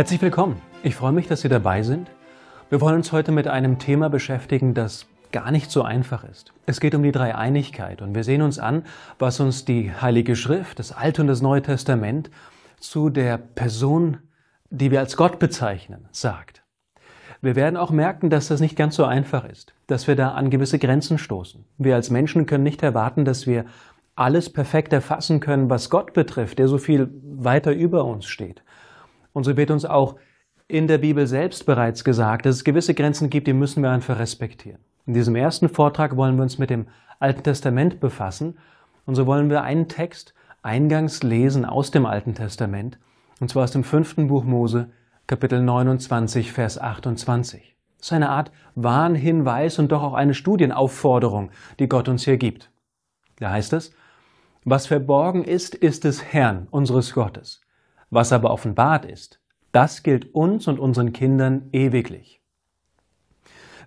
Herzlich willkommen. Ich freue mich, dass Sie dabei sind. Wir wollen uns heute mit einem Thema beschäftigen, das gar nicht so einfach ist. Es geht um die Dreieinigkeit und wir sehen uns an, was uns die Heilige Schrift, das Alte und das Neue Testament zu der Person, die wir als Gott bezeichnen, sagt. Wir werden auch merken, dass das nicht ganz so einfach ist, dass wir da an gewisse Grenzen stoßen. Wir als Menschen können nicht erwarten, dass wir alles perfekt erfassen können, was Gott betrifft, der so viel weiter über uns steht. Und so wird uns auch in der Bibel selbst bereits gesagt, dass es gewisse Grenzen gibt, die müssen wir einfach respektieren. In diesem ersten Vortrag wollen wir uns mit dem Alten Testament befassen. Und so wollen wir einen Text eingangs lesen aus dem Alten Testament, und zwar aus dem fünften Buch Mose, Kapitel 29, Vers 28. Das ist eine Art Warnhinweis und doch auch eine Studienaufforderung, die Gott uns hier gibt. Da heißt es, was verborgen ist, ist des Herrn, unseres Gottes was aber offenbart ist, das gilt uns und unseren Kindern ewiglich.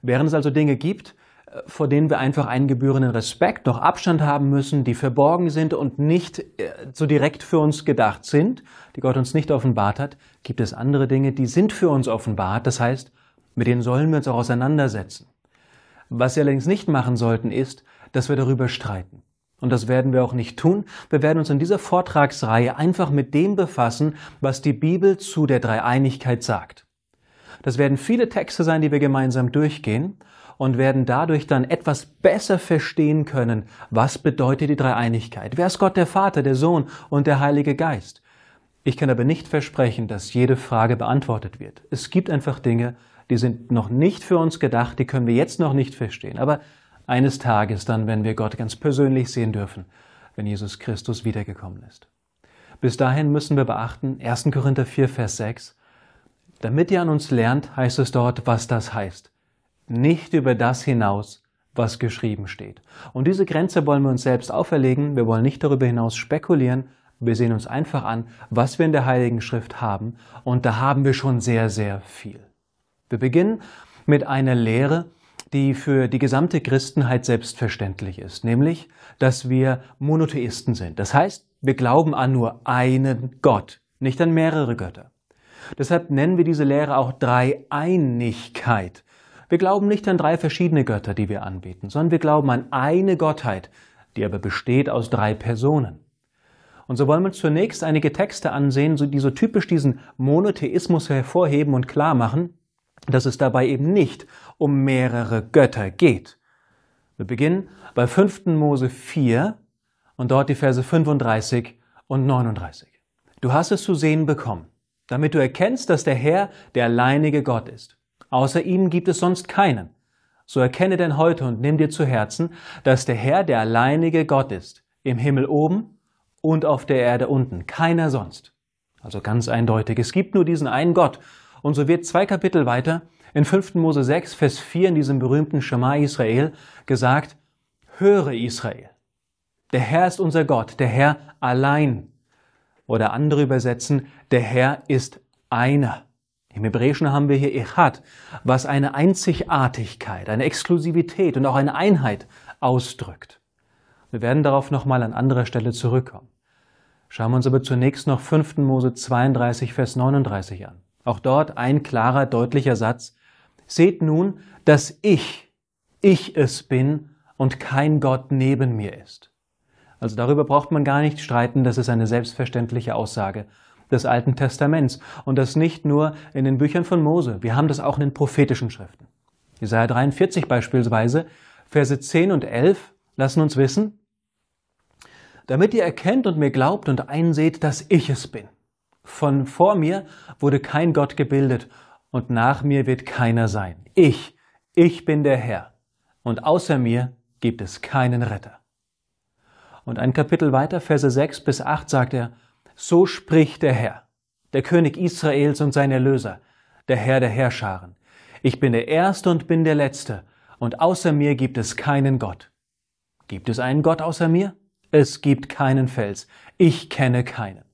Während es also Dinge gibt, äh, vor denen wir einfach einen gebührenden Respekt, noch Abstand haben müssen, die verborgen sind und nicht äh, so direkt für uns gedacht sind, die Gott uns nicht offenbart hat, gibt es andere Dinge, die sind für uns offenbart. Das heißt, mit denen sollen wir uns auch auseinandersetzen. Was wir allerdings nicht machen sollten, ist, dass wir darüber streiten. Und das werden wir auch nicht tun. Wir werden uns in dieser Vortragsreihe einfach mit dem befassen, was die Bibel zu der Dreieinigkeit sagt. Das werden viele Texte sein, die wir gemeinsam durchgehen und werden dadurch dann etwas besser verstehen können, was bedeutet die Dreieinigkeit. Wer ist Gott der Vater, der Sohn und der Heilige Geist? Ich kann aber nicht versprechen, dass jede Frage beantwortet wird. Es gibt einfach Dinge, die sind noch nicht für uns gedacht, die können wir jetzt noch nicht verstehen. Aber eines Tages dann, wenn wir Gott ganz persönlich sehen dürfen, wenn Jesus Christus wiedergekommen ist. Bis dahin müssen wir beachten, 1. Korinther 4, Vers 6, damit ihr an uns lernt, heißt es dort, was das heißt. Nicht über das hinaus, was geschrieben steht. Und diese Grenze wollen wir uns selbst auferlegen. Wir wollen nicht darüber hinaus spekulieren. Wir sehen uns einfach an, was wir in der Heiligen Schrift haben. Und da haben wir schon sehr, sehr viel. Wir beginnen mit einer Lehre, die für die gesamte Christenheit selbstverständlich ist, nämlich, dass wir Monotheisten sind. Das heißt, wir glauben an nur einen Gott, nicht an mehrere Götter. Deshalb nennen wir diese Lehre auch Dreieinigkeit. Wir glauben nicht an drei verschiedene Götter, die wir anbeten, sondern wir glauben an eine Gottheit, die aber besteht aus drei Personen. Und so wollen wir uns zunächst einige Texte ansehen, die so typisch diesen Monotheismus hervorheben und klar machen, dass es dabei eben nicht um mehrere Götter geht. Wir beginnen bei 5. Mose 4 und dort die Verse 35 und 39. Du hast es zu sehen bekommen, damit du erkennst, dass der Herr der alleinige Gott ist. Außer ihm gibt es sonst keinen. So erkenne denn heute und nimm dir zu Herzen, dass der Herr der alleinige Gott ist, im Himmel oben und auf der Erde unten, keiner sonst. Also ganz eindeutig, es gibt nur diesen einen Gott und so wird zwei Kapitel weiter in 5. Mose 6, Vers 4 in diesem berühmten Schema Israel gesagt, höre Israel. Der Herr ist unser Gott, der Herr allein. Oder andere übersetzen, der Herr ist einer. Im Hebräischen haben wir hier Echad, was eine Einzigartigkeit, eine Exklusivität und auch eine Einheit ausdrückt. Wir werden darauf nochmal an anderer Stelle zurückkommen. Schauen wir uns aber zunächst noch 5. Mose 32, Vers 39 an. Auch dort ein klarer, deutlicher Satz. Seht nun, dass ich, ich es bin und kein Gott neben mir ist. Also darüber braucht man gar nicht streiten, das ist eine selbstverständliche Aussage des Alten Testaments. Und das nicht nur in den Büchern von Mose, wir haben das auch in den prophetischen Schriften. Jesaja 43 beispielsweise, Verse 10 und 11 lassen uns wissen, damit ihr erkennt und mir glaubt und einseht, dass ich es bin. Von vor mir wurde kein Gott gebildet und nach mir wird keiner sein. Ich, ich bin der Herr und außer mir gibt es keinen Retter. Und ein Kapitel weiter, Verse 6 bis 8 sagt er, so spricht der Herr, der König Israels und sein Erlöser, der Herr der Herrscharen. Ich bin der Erste und bin der Letzte, und außer mir gibt es keinen Gott. Gibt es einen Gott außer mir? Es gibt keinen Fels. Ich kenne keinen.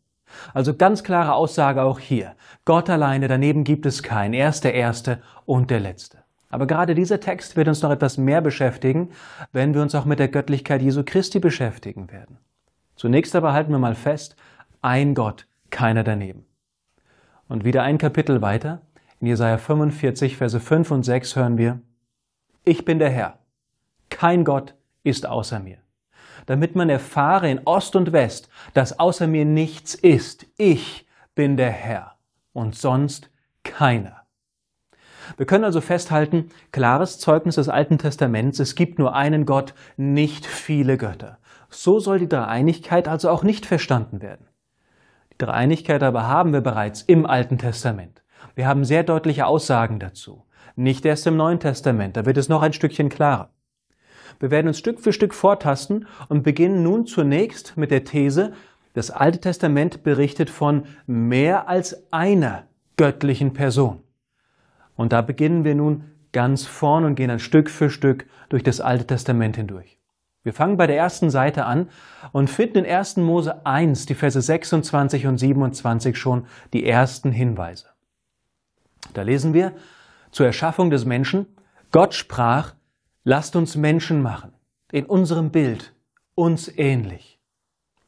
Also ganz klare Aussage auch hier. Gott alleine, daneben gibt es keinen. Er ist der Erste und der Letzte. Aber gerade dieser Text wird uns noch etwas mehr beschäftigen, wenn wir uns auch mit der Göttlichkeit Jesu Christi beschäftigen werden. Zunächst aber halten wir mal fest, ein Gott, keiner daneben. Und wieder ein Kapitel weiter, in Jesaja 45, Verse 5 und 6 hören wir, Ich bin der Herr, kein Gott ist außer mir damit man erfahre in Ost und West, dass außer mir nichts ist. Ich bin der Herr und sonst keiner. Wir können also festhalten, klares Zeugnis des Alten Testaments, es gibt nur einen Gott, nicht viele Götter. So soll die Dreieinigkeit also auch nicht verstanden werden. Die Dreieinigkeit aber haben wir bereits im Alten Testament. Wir haben sehr deutliche Aussagen dazu. Nicht erst im Neuen Testament, da wird es noch ein Stückchen klarer. Wir werden uns Stück für Stück vortasten und beginnen nun zunächst mit der These, das Alte Testament berichtet von mehr als einer göttlichen Person. Und da beginnen wir nun ganz vorn und gehen dann Stück für Stück durch das Alte Testament hindurch. Wir fangen bei der ersten Seite an und finden in 1. Mose 1, die Verse 26 und 27 schon die ersten Hinweise. Da lesen wir zur Erschaffung des Menschen, Gott sprach, Lasst uns Menschen machen, in unserem Bild, uns ähnlich.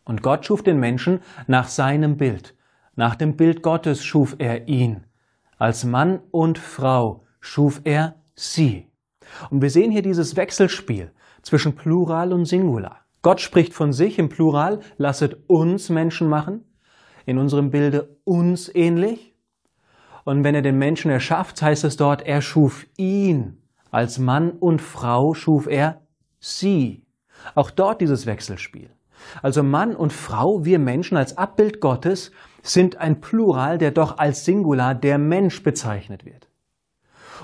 Und Gott schuf den Menschen nach seinem Bild. Nach dem Bild Gottes schuf er ihn. Als Mann und Frau schuf er sie. Und wir sehen hier dieses Wechselspiel zwischen Plural und Singular. Gott spricht von sich im Plural, lasset uns Menschen machen, in unserem Bilde uns ähnlich. Und wenn er den Menschen erschafft, heißt es dort, er schuf ihn als Mann und Frau schuf er sie. Auch dort dieses Wechselspiel. Also Mann und Frau, wir Menschen als Abbild Gottes, sind ein Plural, der doch als Singular der Mensch bezeichnet wird.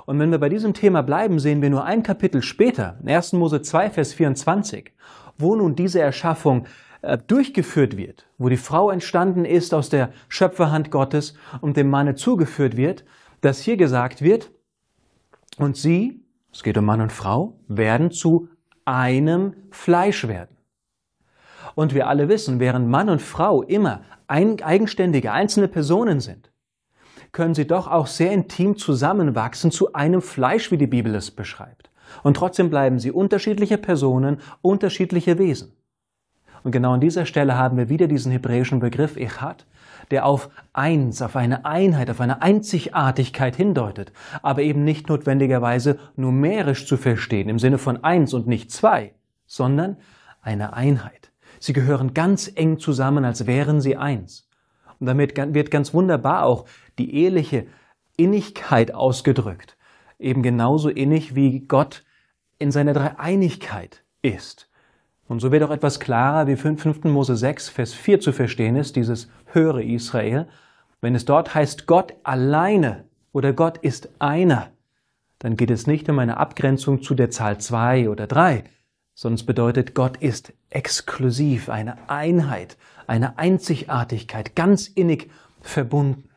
Und wenn wir bei diesem Thema bleiben, sehen wir nur ein Kapitel später, 1. Mose 2, Vers 24, wo nun diese Erschaffung äh, durchgeführt wird, wo die Frau entstanden ist aus der Schöpferhand Gottes und dem Manne zugeführt wird, dass hier gesagt wird, und sie, es geht um Mann und Frau, werden zu einem Fleisch werden. Und wir alle wissen, während Mann und Frau immer ein, eigenständige, einzelne Personen sind, können sie doch auch sehr intim zusammenwachsen zu einem Fleisch, wie die Bibel es beschreibt. Und trotzdem bleiben sie unterschiedliche Personen, unterschiedliche Wesen. Und genau an dieser Stelle haben wir wieder diesen hebräischen Begriff Echad, der auf eins, auf eine Einheit, auf eine Einzigartigkeit hindeutet, aber eben nicht notwendigerweise numerisch zu verstehen, im Sinne von eins und nicht zwei, sondern eine Einheit. Sie gehören ganz eng zusammen, als wären sie eins. Und damit wird ganz wunderbar auch die eheliche Innigkeit ausgedrückt, eben genauso innig wie Gott in seiner Dreieinigkeit ist. Und so wird auch etwas klarer, wie 5. Mose 6, Vers 4 zu verstehen ist, dieses höhere Israel. Wenn es dort heißt, Gott alleine oder Gott ist einer, dann geht es nicht um eine Abgrenzung zu der Zahl 2 oder 3, sondern es bedeutet, Gott ist exklusiv, eine Einheit, eine Einzigartigkeit, ganz innig verbunden.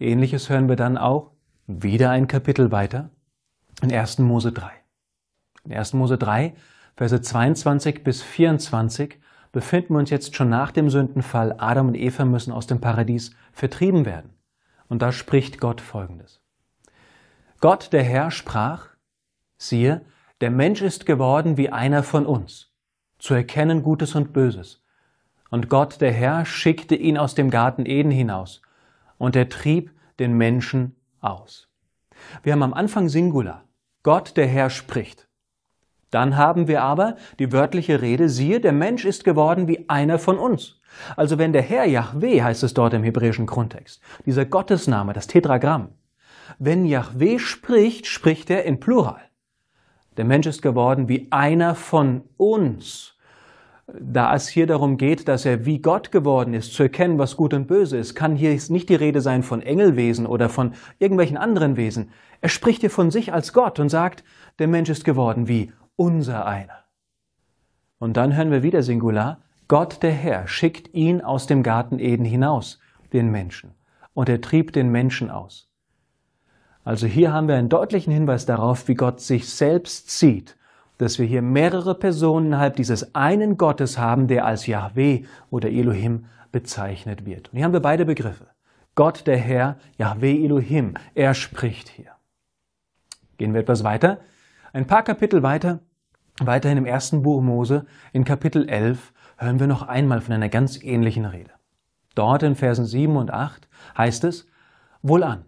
Ähnliches hören wir dann auch wieder ein Kapitel weiter in 1. Mose 3. In 1. Mose 3 Verse 22 bis 24 befinden wir uns jetzt schon nach dem Sündenfall. Adam und Eva müssen aus dem Paradies vertrieben werden. Und da spricht Gott Folgendes. Gott, der Herr, sprach, siehe, der Mensch ist geworden wie einer von uns, zu erkennen Gutes und Böses. Und Gott, der Herr, schickte ihn aus dem Garten Eden hinaus, und er trieb den Menschen aus. Wir haben am Anfang Singular. Gott, der Herr, spricht. Dann haben wir aber die wörtliche Rede, siehe, der Mensch ist geworden wie einer von uns. Also wenn der Herr Yahweh heißt es dort im hebräischen Grundtext, dieser Gottesname, das Tetragramm. Wenn Yahweh spricht, spricht er in Plural. Der Mensch ist geworden wie einer von uns. Da es hier darum geht, dass er wie Gott geworden ist, zu erkennen, was gut und böse ist, kann hier nicht die Rede sein von Engelwesen oder von irgendwelchen anderen Wesen. Er spricht hier von sich als Gott und sagt, der Mensch ist geworden wie unser einer. Und dann hören wir wieder Singular, Gott der Herr schickt ihn aus dem Garten Eden hinaus, den Menschen, und er trieb den Menschen aus. Also hier haben wir einen deutlichen Hinweis darauf, wie Gott sich selbst sieht, dass wir hier mehrere Personen innerhalb dieses einen Gottes haben, der als Yahweh oder Elohim bezeichnet wird. Und hier haben wir beide Begriffe. Gott der Herr, Yahweh Elohim, er spricht hier. Gehen wir etwas weiter. Ein paar Kapitel weiter, weiterhin im ersten Buch Mose, in Kapitel 11, hören wir noch einmal von einer ganz ähnlichen Rede. Dort in Versen 7 und 8 heißt es, Wohlan,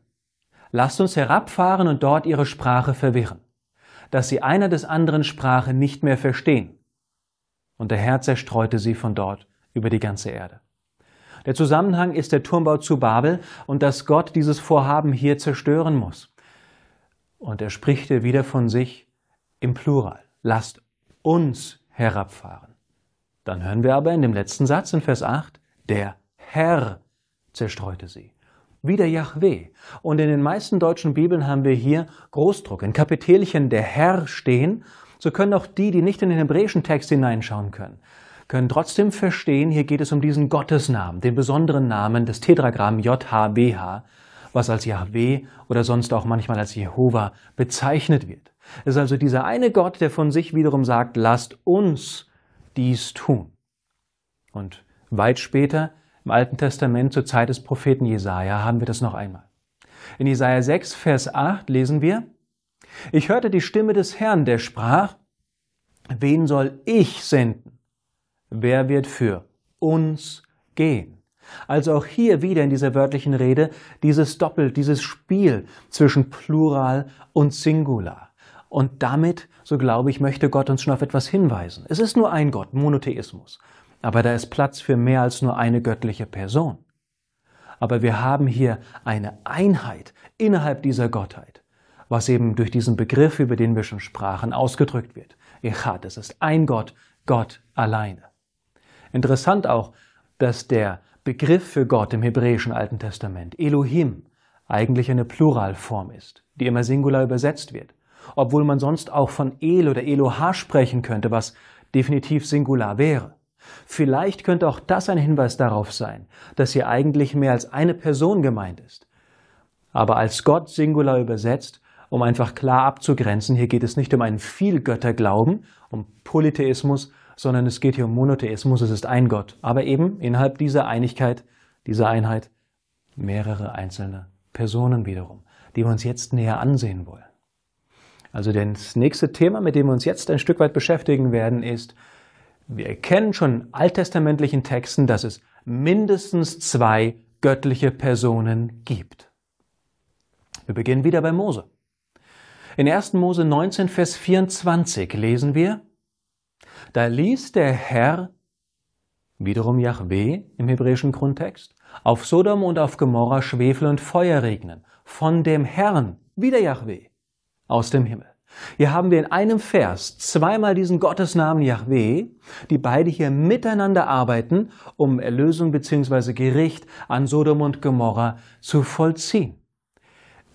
lasst uns herabfahren und dort ihre Sprache verwirren, dass sie einer des anderen Sprache nicht mehr verstehen. Und der Herr zerstreute sie von dort über die ganze Erde. Der Zusammenhang ist der Turmbau zu Babel und dass Gott dieses Vorhaben hier zerstören muss. Und er spricht hier wieder von sich, im Plural. Lasst uns herabfahren. Dann hören wir aber in dem letzten Satz in Vers 8, der Herr zerstreute sie. Wieder Yahweh. Und in den meisten deutschen Bibeln haben wir hier Großdruck. In Kapitelchen der Herr stehen, so können auch die, die nicht in den hebräischen Text hineinschauen können, können trotzdem verstehen, hier geht es um diesen Gottesnamen, den besonderen Namen des Tetragramm JHWH, was als Yahweh oder sonst auch manchmal als Jehova bezeichnet wird. Es ist also dieser eine Gott, der von sich wiederum sagt, lasst uns dies tun. Und weit später, im Alten Testament, zur Zeit des Propheten Jesaja, haben wir das noch einmal. In Jesaja 6, Vers 8 lesen wir, Ich hörte die Stimme des Herrn, der sprach, Wen soll ich senden? Wer wird für uns gehen? Also auch hier wieder in dieser wörtlichen Rede dieses Doppel, dieses Spiel zwischen Plural und Singular. Und damit, so glaube ich, möchte Gott uns schon auf etwas hinweisen. Es ist nur ein Gott, Monotheismus. Aber da ist Platz für mehr als nur eine göttliche Person. Aber wir haben hier eine Einheit innerhalb dieser Gottheit, was eben durch diesen Begriff, über den wir schon sprachen, ausgedrückt wird. Echad, es ist ein Gott, Gott alleine. Interessant auch, dass der Begriff für Gott im hebräischen Alten Testament, Elohim, eigentlich eine Pluralform ist, die immer Singular übersetzt wird obwohl man sonst auch von El oder Eloha sprechen könnte, was definitiv Singular wäre. Vielleicht könnte auch das ein Hinweis darauf sein, dass hier eigentlich mehr als eine Person gemeint ist. Aber als Gott Singular übersetzt, um einfach klar abzugrenzen, hier geht es nicht um einen Vielgötterglauben, um Polytheismus, sondern es geht hier um Monotheismus, es ist ein Gott, aber eben innerhalb dieser Einigkeit, dieser Einheit mehrere einzelne Personen wiederum, die wir uns jetzt näher ansehen wollen. Also das nächste Thema, mit dem wir uns jetzt ein Stück weit beschäftigen werden, ist, wir erkennen schon in alttestamentlichen Texten, dass es mindestens zwei göttliche Personen gibt. Wir beginnen wieder bei Mose. In 1. Mose 19, Vers 24 lesen wir, da ließ der Herr, wiederum Yahweh im hebräischen Grundtext, auf Sodom und auf Gomorra Schwefel und Feuer regnen, von dem Herrn, wieder Yahweh, aus dem Himmel. Hier haben wir in einem Vers zweimal diesen Gottesnamen Yahweh, die beide hier miteinander arbeiten, um Erlösung bzw. Gericht an Sodom und Gomorra zu vollziehen.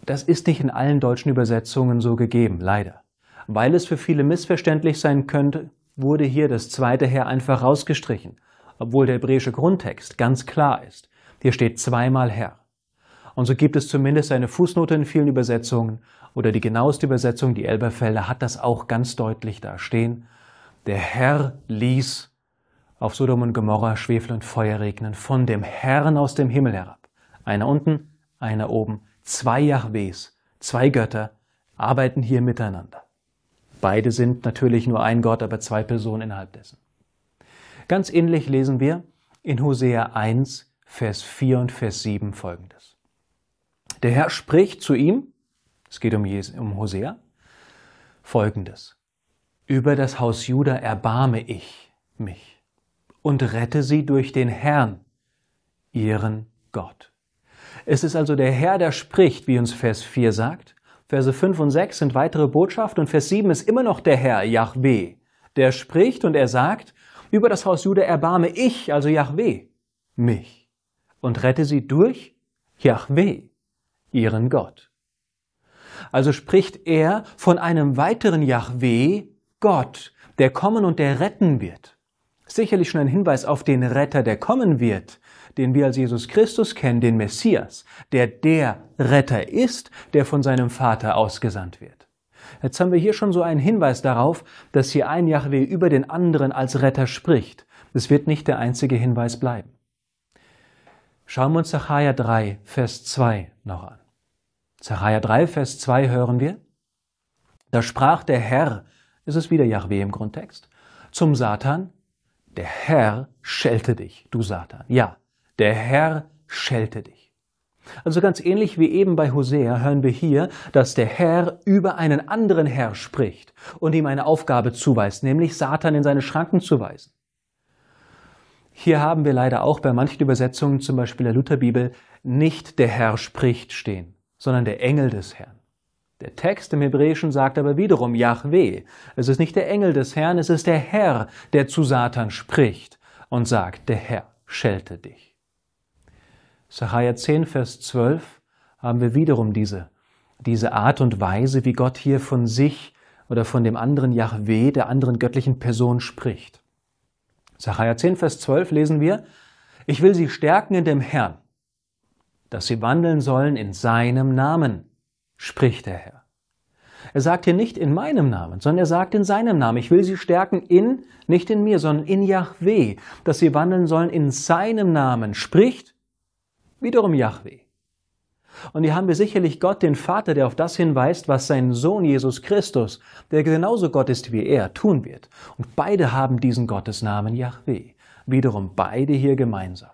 Das ist nicht in allen deutschen Übersetzungen so gegeben, leider. Weil es für viele missverständlich sein könnte, wurde hier das zweite Herr einfach rausgestrichen, obwohl der hebräische Grundtext ganz klar ist. Hier steht zweimal Herr. Und so gibt es zumindest eine Fußnote in vielen Übersetzungen oder die genaueste Übersetzung, die Elberfelder, hat das auch ganz deutlich da stehen. Der Herr ließ auf Sodom und Gomorra Schwefel und Feuer regnen von dem Herrn aus dem Himmel herab. Einer unten, einer oben. Zwei Jahwes, zwei Götter arbeiten hier miteinander. Beide sind natürlich nur ein Gott, aber zwei Personen innerhalb dessen. Ganz ähnlich lesen wir in Hosea 1, Vers 4 und Vers 7 folgendes. Der Herr spricht zu ihm, es geht um, Jes um Hosea, folgendes. Über das Haus Juda erbarme ich mich und rette sie durch den Herrn, ihren Gott. Es ist also der Herr, der spricht, wie uns Vers 4 sagt. Verse 5 und 6 sind weitere Botschaften und Vers 7 ist immer noch der Herr, Yahweh, der spricht und er sagt, über das Haus Juda erbarme ich, also Yahweh, mich und rette sie durch Yahweh, ihren Gott. Also spricht er von einem weiteren Yahweh, Gott, der kommen und der retten wird. Sicherlich schon ein Hinweis auf den Retter, der kommen wird, den wir als Jesus Christus kennen, den Messias, der der Retter ist, der von seinem Vater ausgesandt wird. Jetzt haben wir hier schon so einen Hinweis darauf, dass hier ein Yahweh über den anderen als Retter spricht. Es wird nicht der einzige Hinweis bleiben. Schauen wir uns Sacharja 3, Vers 2 noch an. Zachariah 3, Vers 2 hören wir, da sprach der Herr, es ist wieder Yahweh im Grundtext, zum Satan, der Herr schelte dich, du Satan. Ja, der Herr schelte dich. Also ganz ähnlich wie eben bei Hosea hören wir hier, dass der Herr über einen anderen Herr spricht und ihm eine Aufgabe zuweist, nämlich Satan in seine Schranken zu weisen. Hier haben wir leider auch bei manchen Übersetzungen, zum Beispiel der Lutherbibel, nicht der Herr spricht stehen sondern der Engel des Herrn. Der Text im Hebräischen sagt aber wiederum Yahweh. Es ist nicht der Engel des Herrn, es ist der Herr, der zu Satan spricht und sagt, der Herr schelte dich. Sacharja 10, Vers 12 haben wir wiederum diese, diese Art und Weise, wie Gott hier von sich oder von dem anderen Yahweh, der anderen göttlichen Person spricht. Sacharja 10, Vers 12 lesen wir, ich will sie stärken in dem Herrn dass sie wandeln sollen in seinem Namen, spricht der Herr. Er sagt hier nicht in meinem Namen, sondern er sagt in seinem Namen. Ich will sie stärken in, nicht in mir, sondern in Yahweh, dass sie wandeln sollen in seinem Namen, spricht wiederum Yahweh. Und hier haben wir sicherlich Gott, den Vater, der auf das hinweist, was sein Sohn Jesus Christus, der genauso Gott ist wie er, tun wird. Und beide haben diesen Gottesnamen Yahweh. Wiederum beide hier gemeinsam.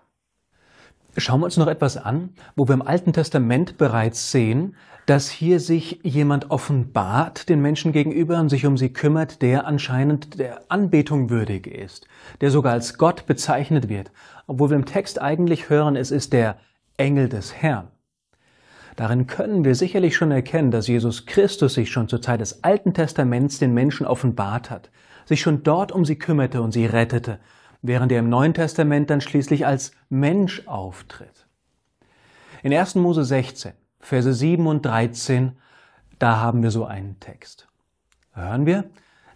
Schauen wir uns noch etwas an, wo wir im Alten Testament bereits sehen, dass hier sich jemand offenbart den Menschen gegenüber und sich um sie kümmert, der anscheinend der Anbetung würdig ist, der sogar als Gott bezeichnet wird, obwohl wir im Text eigentlich hören, es ist der Engel des Herrn. Darin können wir sicherlich schon erkennen, dass Jesus Christus sich schon zur Zeit des Alten Testaments den Menschen offenbart hat, sich schon dort um sie kümmerte und sie rettete während er im Neuen Testament dann schließlich als Mensch auftritt. In 1. Mose 16, Verse 7 und 13, da haben wir so einen Text. hören wir,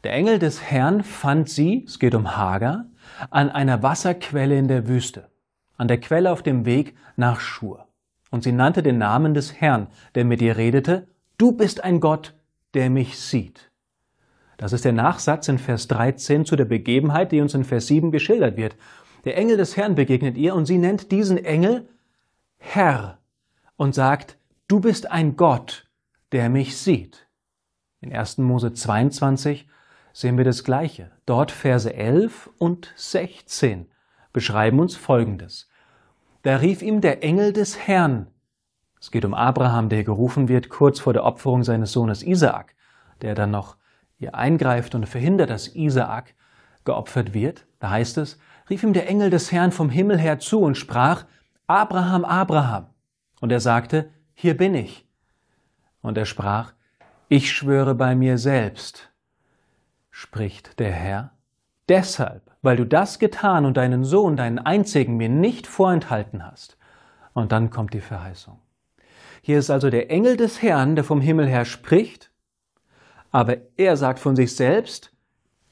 der Engel des Herrn fand sie, es geht um Hagar, an einer Wasserquelle in der Wüste, an der Quelle auf dem Weg nach Schur. Und sie nannte den Namen des Herrn, der mit ihr redete, Du bist ein Gott, der mich sieht. Das ist der Nachsatz in Vers 13 zu der Begebenheit, die uns in Vers 7 geschildert wird. Der Engel des Herrn begegnet ihr und sie nennt diesen Engel Herr und sagt, du bist ein Gott, der mich sieht. In 1. Mose 22 sehen wir das Gleiche. Dort Verse 11 und 16 beschreiben uns Folgendes. Da rief ihm der Engel des Herrn. Es geht um Abraham, der gerufen wird kurz vor der Opferung seines Sohnes Isaak, der dann noch hier eingreift und verhindert, dass Isaak geopfert wird, da heißt es, rief ihm der Engel des Herrn vom Himmel her zu und sprach, Abraham, Abraham. Und er sagte, hier bin ich. Und er sprach, ich schwöre bei mir selbst, spricht der Herr, deshalb, weil du das getan und deinen Sohn, deinen einzigen, mir nicht vorenthalten hast. Und dann kommt die Verheißung. Hier ist also der Engel des Herrn, der vom Himmel her spricht, aber er sagt von sich selbst,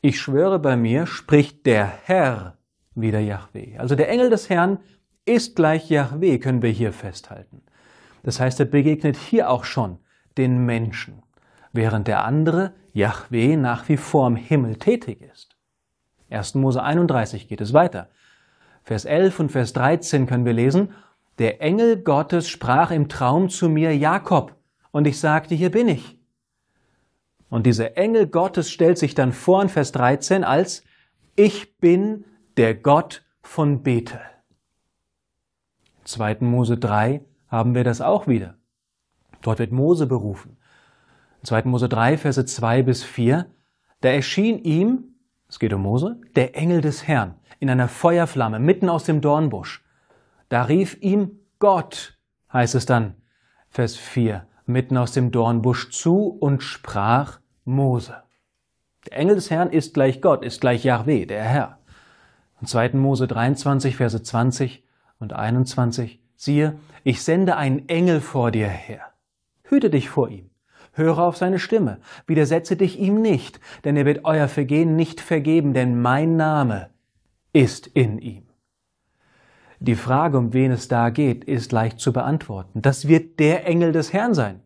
ich schwöre bei mir, spricht der Herr wieder Yahweh. Also der Engel des Herrn ist gleich Yahweh, können wir hier festhalten. Das heißt, er begegnet hier auch schon den Menschen, während der andere, Yahweh, nach wie vor im Himmel tätig ist. 1. Mose 31 geht es weiter. Vers 11 und Vers 13 können wir lesen, der Engel Gottes sprach im Traum zu mir, Jakob, und ich sagte, hier bin ich. Und dieser Engel Gottes stellt sich dann vor in Vers 13 als Ich bin der Gott von Bethel. In 2. Mose 3 haben wir das auch wieder. Dort wird Mose berufen. In 2. Mose 3, Verse 2 bis 4, da erschien ihm, es geht um Mose, der Engel des Herrn in einer Feuerflamme mitten aus dem Dornbusch. Da rief ihm Gott, heißt es dann, Vers 4 mitten aus dem Dornbusch zu und sprach Mose. Der Engel des Herrn ist gleich Gott, ist gleich Yahweh, der Herr. Und 2. Mose 23, Verse 20 und 21, siehe, ich sende einen Engel vor dir her. Hüte dich vor ihm, höre auf seine Stimme, widersetze dich ihm nicht, denn er wird euer Vergehen nicht vergeben, denn mein Name ist in ihm. Die Frage, um wen es da geht, ist leicht zu beantworten. Das wird der Engel des Herrn sein.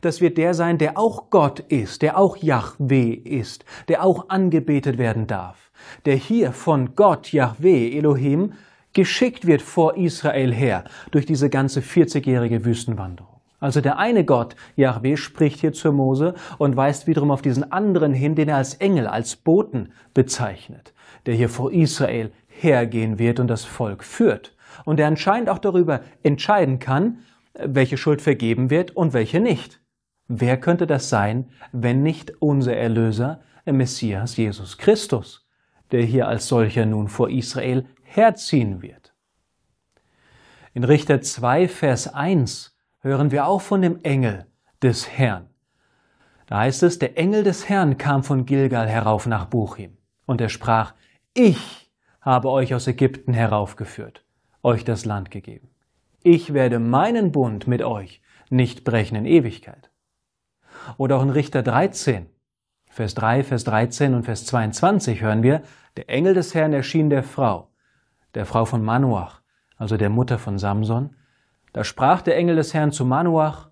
Das wird der sein, der auch Gott ist, der auch Yahweh ist, der auch angebetet werden darf, der hier von Gott, Yahweh, Elohim, geschickt wird vor Israel her durch diese ganze 40-jährige Wüstenwanderung. Also der eine Gott, Yahweh, spricht hier zu Mose und weist wiederum auf diesen anderen hin, den er als Engel, als Boten bezeichnet, der hier vor Israel hergehen wird und das Volk führt und er anscheinend auch darüber entscheiden kann, welche Schuld vergeben wird und welche nicht. Wer könnte das sein, wenn nicht unser Erlöser, der Messias Jesus Christus, der hier als solcher nun vor Israel herziehen wird? In Richter 2, Vers 1 hören wir auch von dem Engel des Herrn. Da heißt es, der Engel des Herrn kam von Gilgal herauf nach Buchim und er sprach, ich habe euch aus Ägypten heraufgeführt, euch das Land gegeben. Ich werde meinen Bund mit euch nicht brechen in Ewigkeit. Oder auch in Richter 13, Vers 3, Vers 13 und Vers 22 hören wir, der Engel des Herrn erschien der Frau, der Frau von Manuach, also der Mutter von Samson. Da sprach der Engel des Herrn zu Manuach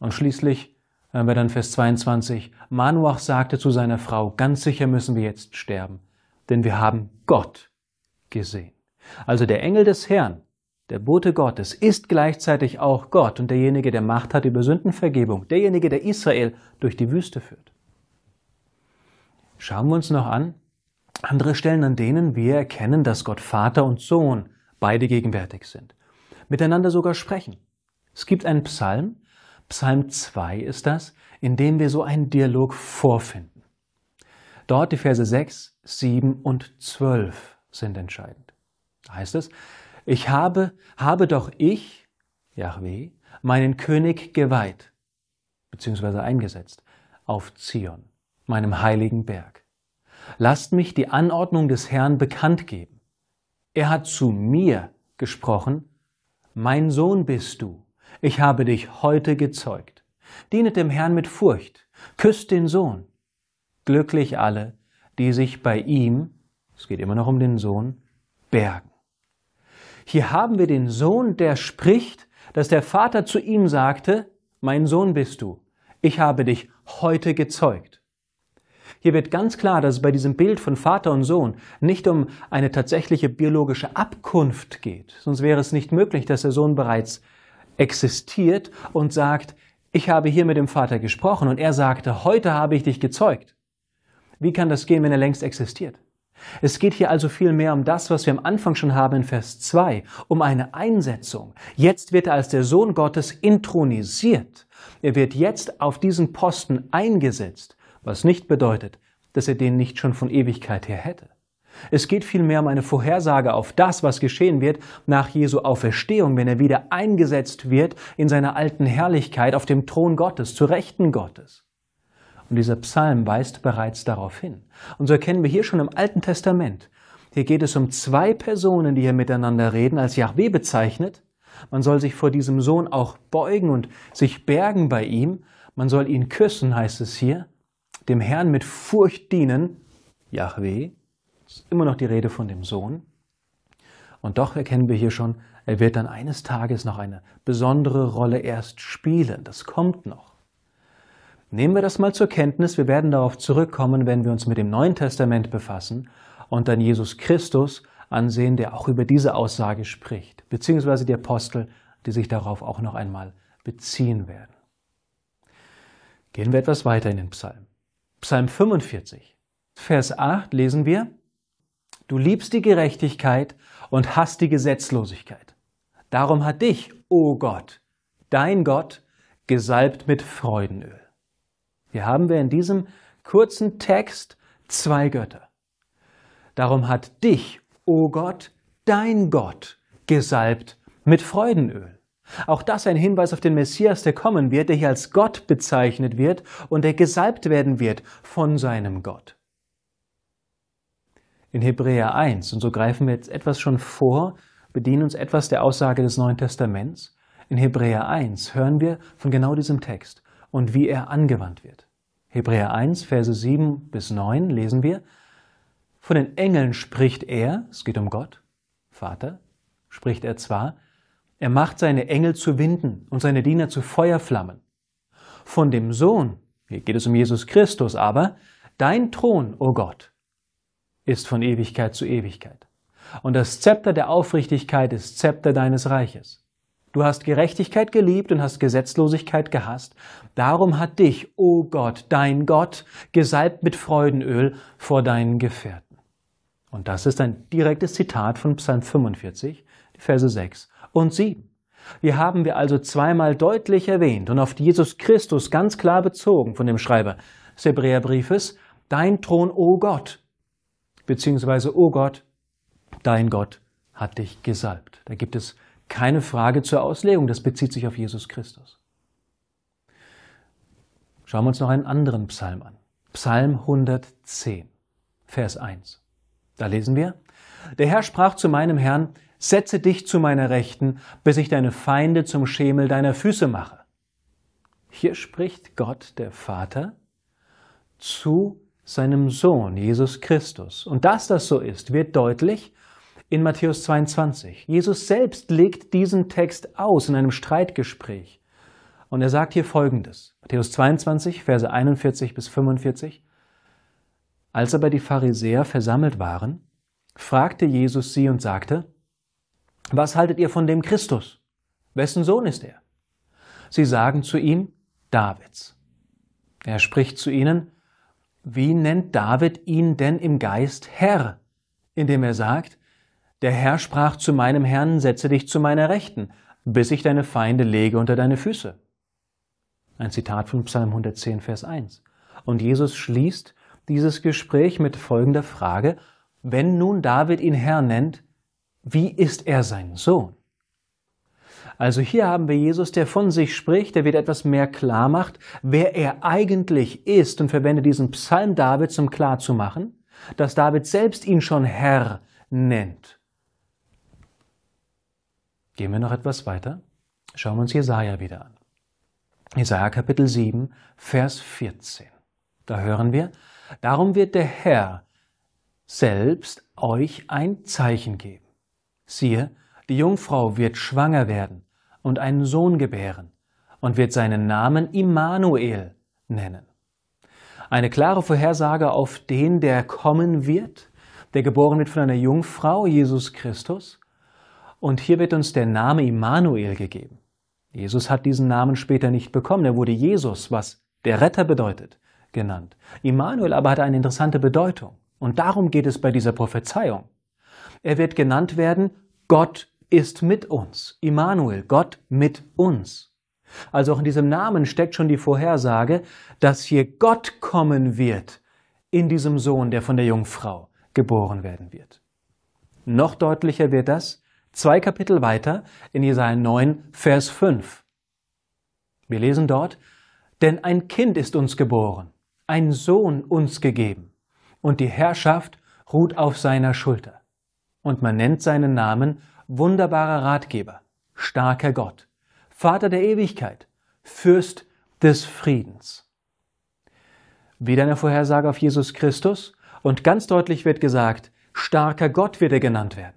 und schließlich hören wir dann Vers 22, Manuach sagte zu seiner Frau, ganz sicher müssen wir jetzt sterben, denn wir haben Gott gesehen. Also der Engel des Herrn, der Bote Gottes, ist gleichzeitig auch Gott und derjenige, der Macht hat über Sündenvergebung, derjenige, der Israel durch die Wüste führt. Schauen wir uns noch an andere Stellen, an denen wir erkennen, dass Gott Vater und Sohn beide gegenwärtig sind, miteinander sogar sprechen. Es gibt einen Psalm, Psalm 2 ist das, in dem wir so einen Dialog vorfinden. Dort die Verse 6, 7 und 12 sind entscheidend. Da heißt es, ich habe, habe doch ich, Yahweh, meinen König geweiht, beziehungsweise eingesetzt, auf Zion, meinem heiligen Berg. Lasst mich die Anordnung des Herrn bekannt geben. Er hat zu mir gesprochen, mein Sohn bist du, ich habe dich heute gezeugt. Dienet dem Herrn mit Furcht, küsst den Sohn. Glücklich alle, die sich bei ihm es geht immer noch um den Sohn, bergen. Hier haben wir den Sohn, der spricht, dass der Vater zu ihm sagte, mein Sohn bist du, ich habe dich heute gezeugt. Hier wird ganz klar, dass es bei diesem Bild von Vater und Sohn nicht um eine tatsächliche biologische Abkunft geht, sonst wäre es nicht möglich, dass der Sohn bereits existiert und sagt, ich habe hier mit dem Vater gesprochen und er sagte, heute habe ich dich gezeugt. Wie kann das gehen, wenn er längst existiert? Es geht hier also vielmehr um das, was wir am Anfang schon haben in Vers 2, um eine Einsetzung. Jetzt wird er als der Sohn Gottes intronisiert. Er wird jetzt auf diesen Posten eingesetzt, was nicht bedeutet, dass er den nicht schon von Ewigkeit her hätte. Es geht vielmehr um eine Vorhersage auf das, was geschehen wird nach Jesu Auferstehung, wenn er wieder eingesetzt wird in seiner alten Herrlichkeit auf dem Thron Gottes, zu Rechten Gottes. Und dieser Psalm weist bereits darauf hin. Und so erkennen wir hier schon im Alten Testament, hier geht es um zwei Personen, die hier miteinander reden, als Yahweh bezeichnet. Man soll sich vor diesem Sohn auch beugen und sich bergen bei ihm. Man soll ihn küssen, heißt es hier, dem Herrn mit Furcht dienen, Yahweh. Ist immer noch die Rede von dem Sohn. Und doch erkennen wir hier schon, er wird dann eines Tages noch eine besondere Rolle erst spielen. Das kommt noch. Nehmen wir das mal zur Kenntnis, wir werden darauf zurückkommen, wenn wir uns mit dem Neuen Testament befassen und dann Jesus Christus ansehen, der auch über diese Aussage spricht, beziehungsweise die Apostel, die sich darauf auch noch einmal beziehen werden. Gehen wir etwas weiter in den Psalm. Psalm 45, Vers 8 lesen wir, Du liebst die Gerechtigkeit und hast die Gesetzlosigkeit. Darum hat dich, o oh Gott, dein Gott, gesalbt mit Freudenöl. Hier haben wir in diesem kurzen Text zwei Götter. Darum hat dich, o oh Gott, dein Gott, gesalbt mit Freudenöl. Auch das ein Hinweis auf den Messias, der kommen wird, der hier als Gott bezeichnet wird und der gesalbt werden wird von seinem Gott. In Hebräer 1, und so greifen wir jetzt etwas schon vor, bedienen uns etwas der Aussage des Neuen Testaments. In Hebräer 1 hören wir von genau diesem Text und wie er angewandt wird. Hebräer 1, Verse 7 bis 9 lesen wir, von den Engeln spricht er, es geht um Gott, Vater, spricht er zwar, er macht seine Engel zu Winden und seine Diener zu Feuerflammen. Von dem Sohn, hier geht es um Jesus Christus aber, dein Thron, o oh Gott, ist von Ewigkeit zu Ewigkeit. Und das Zepter der Aufrichtigkeit ist Zepter deines Reiches. Du hast Gerechtigkeit geliebt und hast Gesetzlosigkeit gehasst. Darum hat dich, o oh Gott, dein Gott, gesalbt mit Freudenöl vor deinen Gefährten. Und das ist ein direktes Zitat von Psalm 45, die Verse 6 und 7. Hier haben wir also zweimal deutlich erwähnt und auf Jesus Christus ganz klar bezogen von dem Schreiber des Hebräerbriefes, dein Thron, o oh Gott, beziehungsweise, o oh Gott, dein Gott hat dich gesalbt. Da gibt es keine Frage zur Auslegung, das bezieht sich auf Jesus Christus. Schauen wir uns noch einen anderen Psalm an. Psalm 110, Vers 1. Da lesen wir, der Herr sprach zu meinem Herrn, setze dich zu meiner Rechten, bis ich deine Feinde zum Schemel deiner Füße mache. Hier spricht Gott, der Vater, zu seinem Sohn Jesus Christus. Und dass das so ist, wird deutlich, in Matthäus 22. Jesus selbst legt diesen Text aus in einem Streitgespräch. Und er sagt hier Folgendes. Matthäus 22, Verse 41 bis 45. Als aber die Pharisäer versammelt waren, fragte Jesus sie und sagte, was haltet ihr von dem Christus? Wessen Sohn ist er? Sie sagen zu ihm, Davids. Er spricht zu ihnen, wie nennt David ihn denn im Geist Herr, indem er sagt, der Herr sprach zu meinem Herrn, setze dich zu meiner Rechten, bis ich deine Feinde lege unter deine Füße. Ein Zitat von Psalm 110, Vers 1. Und Jesus schließt dieses Gespräch mit folgender Frage, wenn nun David ihn Herr nennt, wie ist er sein Sohn? Also hier haben wir Jesus, der von sich spricht, der wird etwas mehr klar macht, wer er eigentlich ist und verwendet diesen Psalm David, um klar zu machen, dass David selbst ihn schon Herr nennt. Gehen wir noch etwas weiter. Schauen wir uns Jesaja wieder an. Jesaja Kapitel 7, Vers 14. Da hören wir, darum wird der Herr selbst euch ein Zeichen geben. Siehe, die Jungfrau wird schwanger werden und einen Sohn gebären und wird seinen Namen Immanuel nennen. Eine klare Vorhersage auf den, der kommen wird, der geboren wird von einer Jungfrau, Jesus Christus, und hier wird uns der Name Immanuel gegeben. Jesus hat diesen Namen später nicht bekommen. Er wurde Jesus, was der Retter bedeutet, genannt. Immanuel aber hat eine interessante Bedeutung. Und darum geht es bei dieser Prophezeiung. Er wird genannt werden, Gott ist mit uns. Immanuel, Gott mit uns. Also auch in diesem Namen steckt schon die Vorhersage, dass hier Gott kommen wird in diesem Sohn, der von der Jungfrau geboren werden wird. Noch deutlicher wird das, zwei Kapitel weiter in Jesaja 9, Vers 5. Wir lesen dort, denn ein Kind ist uns geboren, ein Sohn uns gegeben, und die Herrschaft ruht auf seiner Schulter. Und man nennt seinen Namen wunderbarer Ratgeber, starker Gott, Vater der Ewigkeit, Fürst des Friedens. Wieder eine Vorhersage auf Jesus Christus, und ganz deutlich wird gesagt, starker Gott wird er genannt werden.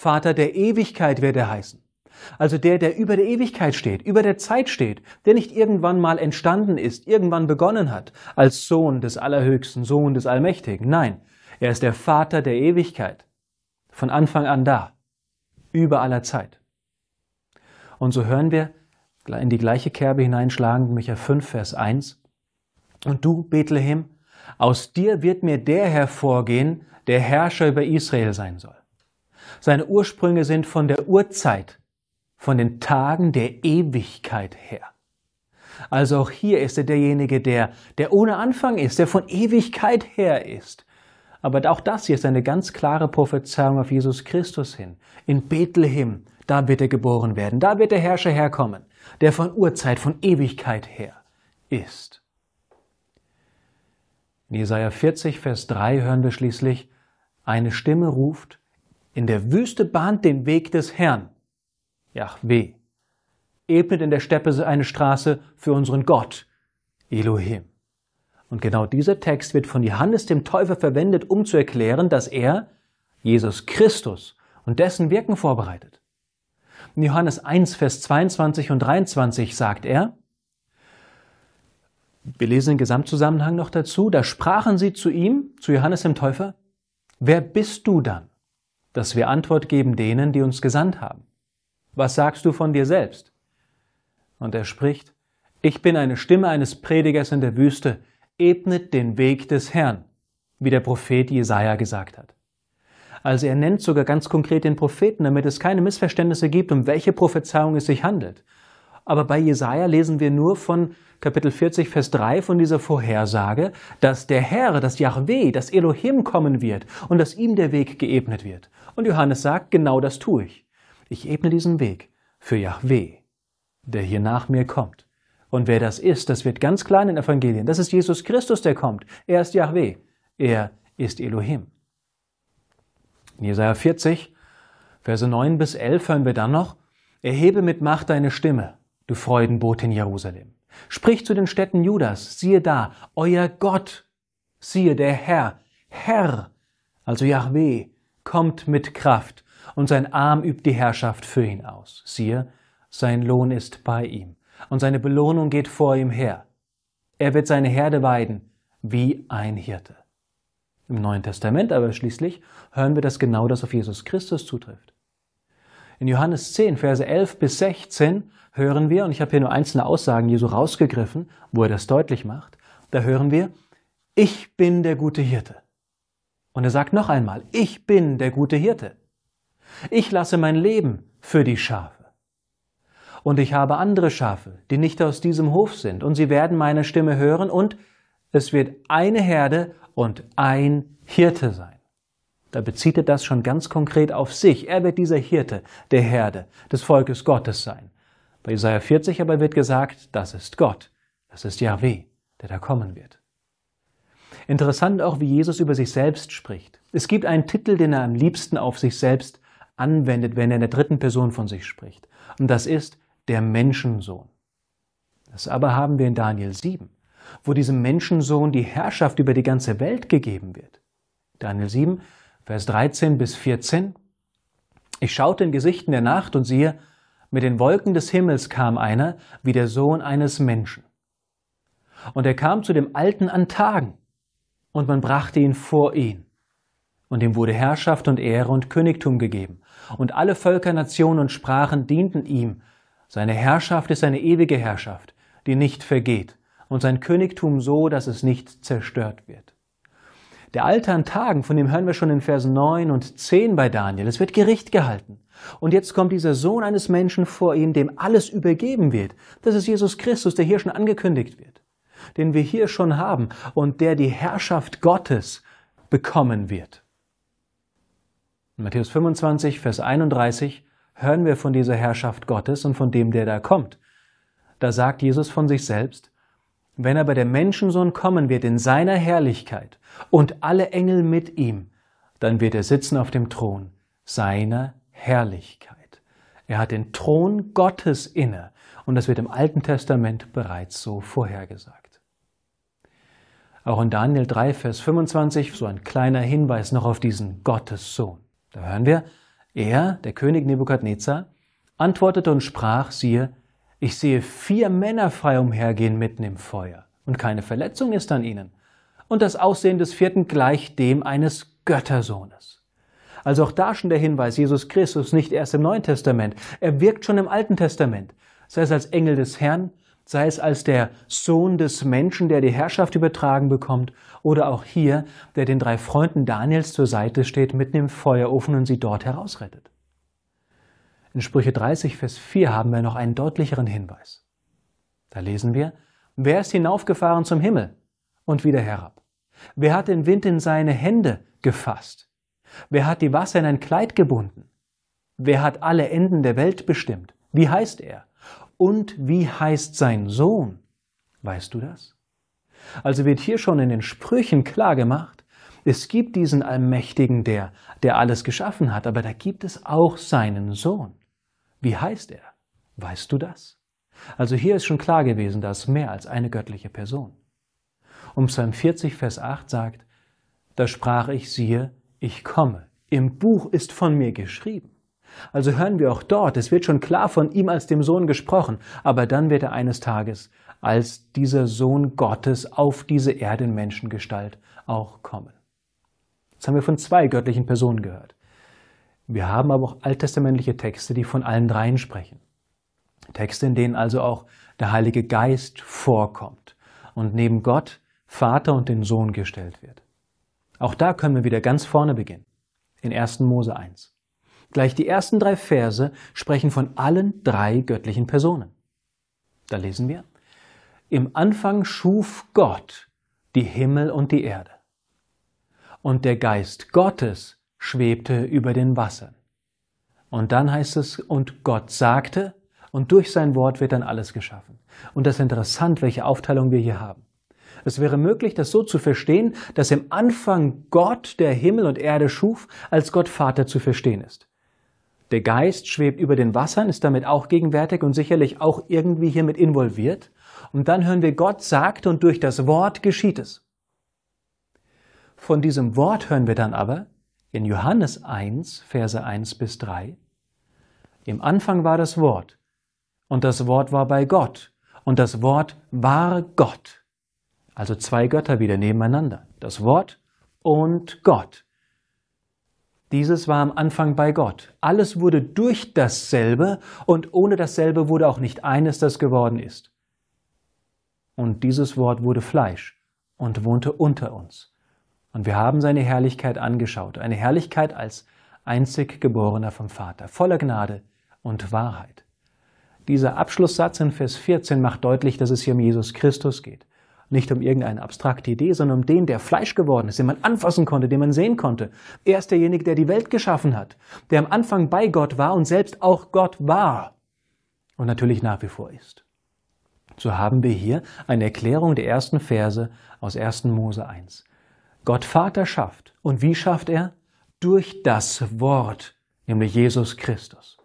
Vater der Ewigkeit wird er heißen. Also der, der über der Ewigkeit steht, über der Zeit steht, der nicht irgendwann mal entstanden ist, irgendwann begonnen hat, als Sohn des Allerhöchsten, Sohn des Allmächtigen. Nein, er ist der Vater der Ewigkeit, von Anfang an da, über aller Zeit. Und so hören wir in die gleiche Kerbe hineinschlagend Micha 5, Vers 1. Und du, Bethlehem, aus dir wird mir der hervorgehen, der Herrscher über Israel sein soll. Seine Ursprünge sind von der Urzeit, von den Tagen der Ewigkeit her. Also auch hier ist er derjenige, der, der ohne Anfang ist, der von Ewigkeit her ist. Aber auch das hier ist eine ganz klare Prophezeiung auf Jesus Christus hin. In Bethlehem, da wird er geboren werden, da wird der Herrscher herkommen, der von Urzeit, von Ewigkeit her ist. In Jesaja 40, Vers 3 hören wir schließlich, eine Stimme ruft, in der Wüste bahnt den Weg des Herrn. Yahweh. Ebnet in der Steppe eine Straße für unseren Gott. Elohim. Und genau dieser Text wird von Johannes dem Täufer verwendet, um zu erklären, dass er Jesus Christus und dessen Wirken vorbereitet. In Johannes 1, Vers 22 und 23 sagt er, wir lesen den Gesamtzusammenhang noch dazu, da sprachen sie zu ihm, zu Johannes dem Täufer, wer bist du dann? dass wir Antwort geben denen, die uns gesandt haben. Was sagst du von dir selbst? Und er spricht, ich bin eine Stimme eines Predigers in der Wüste, ebnet den Weg des Herrn, wie der Prophet Jesaja gesagt hat. Also er nennt sogar ganz konkret den Propheten, damit es keine Missverständnisse gibt, um welche Prophezeiung es sich handelt. Aber bei Jesaja lesen wir nur von Kapitel 40, Vers 3 von dieser Vorhersage, dass der Herr, das Yahweh, das Elohim kommen wird und dass ihm der Weg geebnet wird. Und Johannes sagt, genau das tue ich. Ich ebne diesen Weg für Yahweh, der hier nach mir kommt. Und wer das ist, das wird ganz klein in den Evangelien. Das ist Jesus Christus, der kommt. Er ist Yahweh. Er ist Elohim. In Jesaja 40, Verse 9 bis 11 hören wir dann noch, Erhebe mit Macht deine Stimme, du Freudenbot in Jerusalem. Sprich zu den Städten Judas, siehe da, euer Gott, siehe der Herr, Herr, also Yahweh, kommt mit Kraft, und sein Arm übt die Herrschaft für ihn aus. Siehe, sein Lohn ist bei ihm, und seine Belohnung geht vor ihm her. Er wird seine Herde weiden wie ein Hirte. Im Neuen Testament aber schließlich hören wir, dass genau das auf Jesus Christus zutrifft. In Johannes 10, Verse 11 bis 16 hören wir, und ich habe hier nur einzelne Aussagen Jesu rausgegriffen, wo er das deutlich macht, da hören wir, ich bin der gute Hirte. Und er sagt noch einmal, ich bin der gute Hirte. Ich lasse mein Leben für die Schafe. Und ich habe andere Schafe, die nicht aus diesem Hof sind, und sie werden meine Stimme hören, und es wird eine Herde und ein Hirte sein. Da bezieht er das schon ganz konkret auf sich. Er wird dieser Hirte der Herde des Volkes Gottes sein. Bei Isaiah 40 aber wird gesagt, das ist Gott, das ist Yahweh, der da kommen wird. Interessant auch, wie Jesus über sich selbst spricht. Es gibt einen Titel, den er am liebsten auf sich selbst anwendet, wenn er in der dritten Person von sich spricht. Und das ist der Menschensohn. Das aber haben wir in Daniel 7, wo diesem Menschensohn die Herrschaft über die ganze Welt gegeben wird. Daniel 7, Vers 13 bis 14. Ich schaute in Gesichten der Nacht und siehe, mit den Wolken des Himmels kam einer wie der Sohn eines Menschen. Und er kam zu dem Alten an Tagen, und man brachte ihn vor ihn. Und ihm wurde Herrschaft und Ehre und Königtum gegeben. Und alle Völker, Nationen und Sprachen dienten ihm. Seine Herrschaft ist eine ewige Herrschaft, die nicht vergeht, und sein Königtum so, dass es nicht zerstört wird. Der Alter an Tagen, von dem hören wir schon in Vers 9 und 10 bei Daniel, es wird Gericht gehalten. Und jetzt kommt dieser Sohn eines Menschen vor ihm, dem alles übergeben wird. Das ist Jesus Christus, der hier schon angekündigt wird den wir hier schon haben und der die Herrschaft Gottes bekommen wird. In Matthäus 25, Vers 31 hören wir von dieser Herrschaft Gottes und von dem, der da kommt. Da sagt Jesus von sich selbst, wenn aber der Menschensohn kommen wird in seiner Herrlichkeit und alle Engel mit ihm, dann wird er sitzen auf dem Thron seiner Herrlichkeit. Er hat den Thron Gottes inne und das wird im Alten Testament bereits so vorhergesagt. Auch in Daniel 3, Vers 25 so ein kleiner Hinweis noch auf diesen Gottessohn. Da hören wir, er, der König Nebukadnezar, antwortete und sprach, siehe, ich sehe vier Männer frei umhergehen mitten im Feuer, und keine Verletzung ist an ihnen, und das Aussehen des vierten gleich dem eines Göttersohnes. Also auch da schon der Hinweis, Jesus Christus nicht erst im Neuen Testament, er wirkt schon im Alten Testament, sei es als Engel des Herrn sei es als der Sohn des Menschen, der die Herrschaft übertragen bekommt, oder auch hier, der den drei Freunden Daniels zur Seite steht, mitten im Feuerofen und sie dort herausrettet. In Sprüche 30, Vers 4 haben wir noch einen deutlicheren Hinweis. Da lesen wir, wer ist hinaufgefahren zum Himmel und wieder herab? Wer hat den Wind in seine Hände gefasst? Wer hat die Wasser in ein Kleid gebunden? Wer hat alle Enden der Welt bestimmt? Wie heißt er? Und wie heißt sein Sohn? Weißt du das? Also wird hier schon in den Sprüchen klar gemacht, es gibt diesen Allmächtigen, der, der alles geschaffen hat, aber da gibt es auch seinen Sohn. Wie heißt er? Weißt du das? Also hier ist schon klar gewesen, da ist mehr als eine göttliche Person. Und Psalm 40, Vers 8 sagt, da sprach ich, siehe, ich komme. Im Buch ist von mir geschrieben. Also hören wir auch dort, es wird schon klar von ihm als dem Sohn gesprochen, aber dann wird er eines Tages als dieser Sohn Gottes auf diese Erde in Menschengestalt auch kommen. Jetzt haben wir von zwei göttlichen Personen gehört. Wir haben aber auch alttestamentliche Texte, die von allen dreien sprechen. Texte, in denen also auch der Heilige Geist vorkommt und neben Gott Vater und den Sohn gestellt wird. Auch da können wir wieder ganz vorne beginnen, in 1. Mose 1. Gleich die ersten drei Verse sprechen von allen drei göttlichen Personen. Da lesen wir, im Anfang schuf Gott die Himmel und die Erde. Und der Geist Gottes schwebte über den Wassern. Und dann heißt es, und Gott sagte, und durch sein Wort wird dann alles geschaffen. Und das ist interessant, welche Aufteilung wir hier haben. Es wäre möglich, das so zu verstehen, dass im Anfang Gott, der Himmel und Erde schuf, als Gott Vater zu verstehen ist. Der Geist schwebt über den Wassern, ist damit auch gegenwärtig und sicherlich auch irgendwie hiermit involviert. Und dann hören wir, Gott sagt und durch das Wort geschieht es. Von diesem Wort hören wir dann aber in Johannes 1, Verse 1 bis 3. Im Anfang war das Wort und das Wort war bei Gott und das Wort war Gott. Also zwei Götter wieder nebeneinander. Das Wort und Gott. Dieses war am Anfang bei Gott. Alles wurde durch dasselbe und ohne dasselbe wurde auch nicht eines, das geworden ist. Und dieses Wort wurde Fleisch und wohnte unter uns. Und wir haben seine Herrlichkeit angeschaut, eine Herrlichkeit als einzig geborener vom Vater, voller Gnade und Wahrheit. Dieser Abschlusssatz in Vers 14 macht deutlich, dass es hier um Jesus Christus geht. Nicht um irgendeine abstrakte Idee, sondern um den, der Fleisch geworden ist, den man anfassen konnte, den man sehen konnte. Er ist derjenige, der die Welt geschaffen hat, der am Anfang bei Gott war und selbst auch Gott war und natürlich nach wie vor ist. So haben wir hier eine Erklärung der ersten Verse aus 1. Mose 1. Gott Vater schafft. Und wie schafft er? Durch das Wort, nämlich Jesus Christus.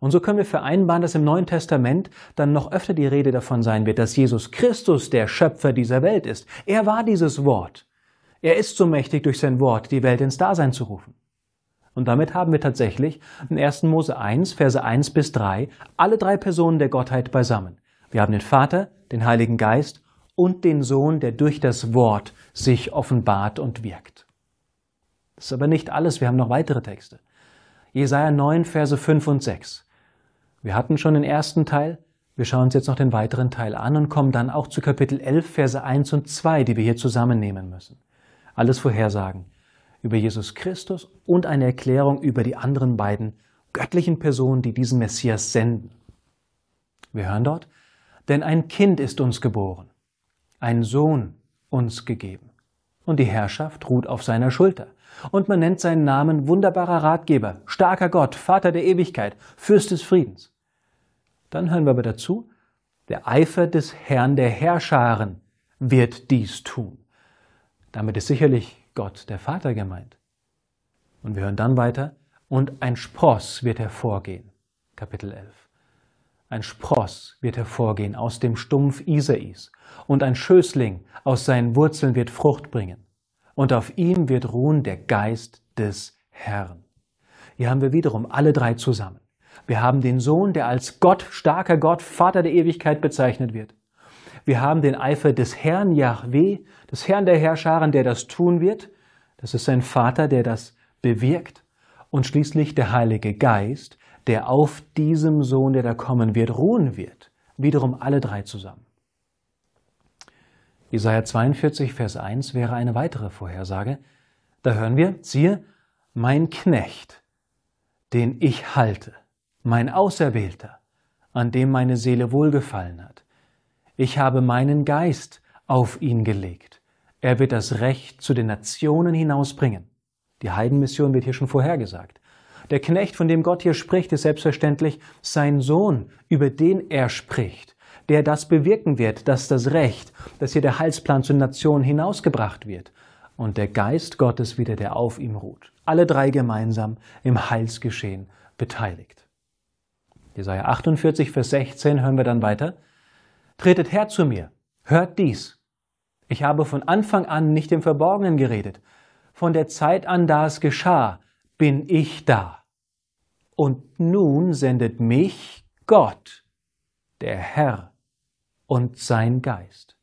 Und so können wir vereinbaren, dass im Neuen Testament dann noch öfter die Rede davon sein wird, dass Jesus Christus der Schöpfer dieser Welt ist. Er war dieses Wort. Er ist so mächtig durch sein Wort, die Welt ins Dasein zu rufen. Und damit haben wir tatsächlich in 1. Mose 1, Verse 1 bis 3 alle drei Personen der Gottheit beisammen. Wir haben den Vater, den Heiligen Geist und den Sohn, der durch das Wort sich offenbart und wirkt. Das ist aber nicht alles, wir haben noch weitere Texte. Jesaja 9, Verse 5 und 6. Wir hatten schon den ersten Teil. Wir schauen uns jetzt noch den weiteren Teil an und kommen dann auch zu Kapitel 11, Verse 1 und 2, die wir hier zusammennehmen müssen. Alles Vorhersagen über Jesus Christus und eine Erklärung über die anderen beiden göttlichen Personen, die diesen Messias senden. Wir hören dort, denn ein Kind ist uns geboren, ein Sohn uns gegeben, und die Herrschaft ruht auf seiner Schulter. Und man nennt seinen Namen wunderbarer Ratgeber, starker Gott, Vater der Ewigkeit, Fürst des Friedens. Dann hören wir aber dazu, der Eifer des Herrn der Herrscharen wird dies tun. Damit ist sicherlich Gott der Vater gemeint. Und wir hören dann weiter, und ein Spross wird hervorgehen. Kapitel 11. Ein Spross wird hervorgehen aus dem Stumpf Isais, und ein Schößling aus seinen Wurzeln wird Frucht bringen, und auf ihm wird ruhen der Geist des Herrn. Hier haben wir wiederum alle drei zusammen. Wir haben den Sohn, der als Gott, starker Gott, Vater der Ewigkeit bezeichnet wird. Wir haben den Eifer des Herrn Yahweh, des Herrn der Herrscharen, der das tun wird. Das ist sein Vater, der das bewirkt. Und schließlich der Heilige Geist, der auf diesem Sohn, der da kommen wird, ruhen wird. Wiederum alle drei zusammen. Jesaja 42, Vers 1 wäre eine weitere Vorhersage. Da hören wir, siehe, mein Knecht, den ich halte mein Auserwählter, an dem meine Seele wohlgefallen hat. Ich habe meinen Geist auf ihn gelegt. Er wird das Recht zu den Nationen hinausbringen. Die Heidenmission wird hier schon vorhergesagt. Der Knecht, von dem Gott hier spricht, ist selbstverständlich sein Sohn, über den er spricht, der das bewirken wird, dass das Recht, dass hier der Heilsplan zu den Nationen hinausgebracht wird und der Geist Gottes wieder, der auf ihm ruht. Alle drei gemeinsam im Heilsgeschehen beteiligt. Jesaja 48, Vers 16 hören wir dann weiter. Tretet her zu mir, hört dies. Ich habe von Anfang an nicht im Verborgenen geredet. Von der Zeit an, da es geschah, bin ich da. Und nun sendet mich Gott, der Herr und sein Geist.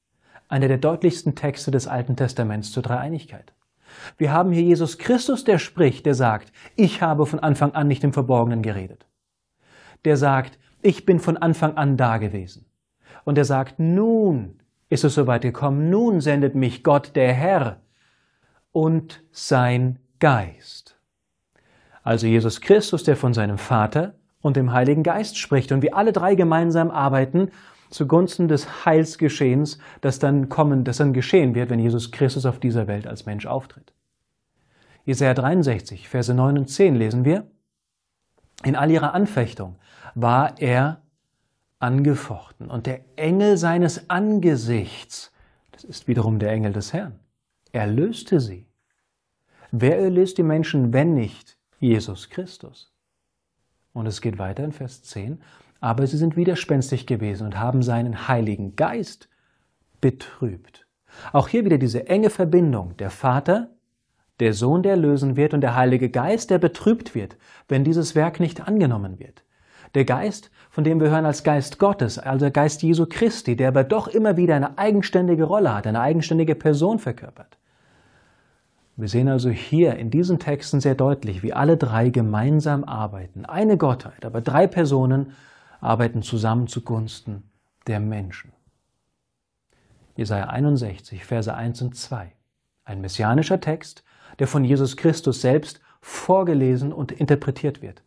Einer der deutlichsten Texte des Alten Testaments zur Dreieinigkeit. Wir haben hier Jesus Christus, der spricht, der sagt, ich habe von Anfang an nicht im Verborgenen geredet der sagt, ich bin von Anfang an da gewesen. Und der sagt, nun ist es soweit gekommen, nun sendet mich Gott der Herr und sein Geist. Also Jesus Christus, der von seinem Vater und dem Heiligen Geist spricht und wir alle drei gemeinsam arbeiten zugunsten des Heilsgeschehens, das dann kommen, das dann geschehen wird, wenn Jesus Christus auf dieser Welt als Mensch auftritt. Jesaja 63, Verse 9 und 10 lesen wir. In all ihrer Anfechtung war er angefochten. Und der Engel seines Angesichts, das ist wiederum der Engel des Herrn, erlöste sie. Wer erlöst die Menschen, wenn nicht Jesus Christus? Und es geht weiter in Vers 10. Aber sie sind widerspenstig gewesen und haben seinen Heiligen Geist betrübt. Auch hier wieder diese enge Verbindung. Der Vater, der Sohn, der lösen wird und der Heilige Geist, der betrübt wird, wenn dieses Werk nicht angenommen wird. Der Geist, von dem wir hören als Geist Gottes, also Geist Jesu Christi, der aber doch immer wieder eine eigenständige Rolle hat, eine eigenständige Person verkörpert. Wir sehen also hier in diesen Texten sehr deutlich, wie alle drei gemeinsam arbeiten. Eine Gottheit, aber drei Personen arbeiten zusammen zugunsten der Menschen. Jesaja 61, Verse 1 und 2. Ein messianischer Text, der von Jesus Christus selbst vorgelesen und interpretiert wird.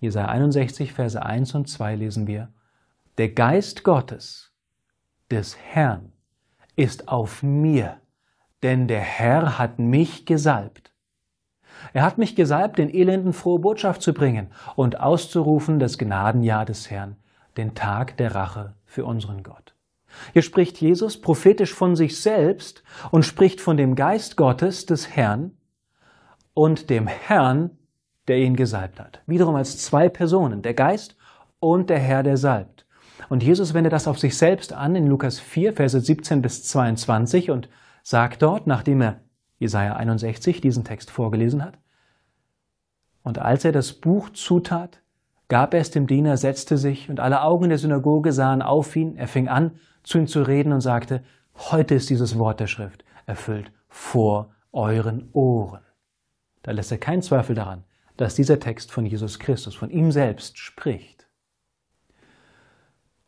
Jesaja 61, Verse 1 und 2 lesen wir, der Geist Gottes, des Herrn, ist auf mir, denn der Herr hat mich gesalbt. Er hat mich gesalbt, den Elenden frohe Botschaft zu bringen und auszurufen das Gnadenjahr des Herrn, den Tag der Rache für unseren Gott. Hier spricht Jesus prophetisch von sich selbst und spricht von dem Geist Gottes des Herrn und dem Herrn der ihn gesalbt hat. Wiederum als zwei Personen, der Geist und der Herr, der salbt. Und Jesus wendet das auf sich selbst an in Lukas 4, Verse 17 bis 22 und sagt dort, nachdem er Jesaja 61 diesen Text vorgelesen hat, und als er das Buch zutat, gab er es dem Diener, setzte sich, und alle Augen der Synagoge sahen auf ihn, er fing an, zu ihm zu reden und sagte, heute ist dieses Wort der Schrift erfüllt vor euren Ohren. Da lässt er keinen Zweifel daran, dass dieser Text von Jesus Christus, von ihm selbst spricht.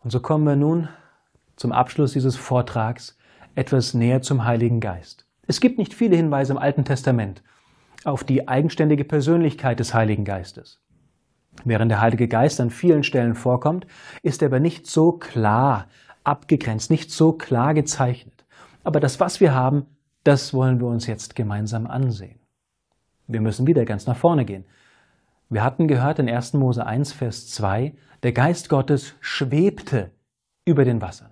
Und so kommen wir nun zum Abschluss dieses Vortrags etwas näher zum Heiligen Geist. Es gibt nicht viele Hinweise im Alten Testament auf die eigenständige Persönlichkeit des Heiligen Geistes. Während der Heilige Geist an vielen Stellen vorkommt, ist er aber nicht so klar abgegrenzt, nicht so klar gezeichnet. Aber das, was wir haben, das wollen wir uns jetzt gemeinsam ansehen. Wir müssen wieder ganz nach vorne gehen. Wir hatten gehört in 1. Mose 1, Vers 2, der Geist Gottes schwebte über den Wassern.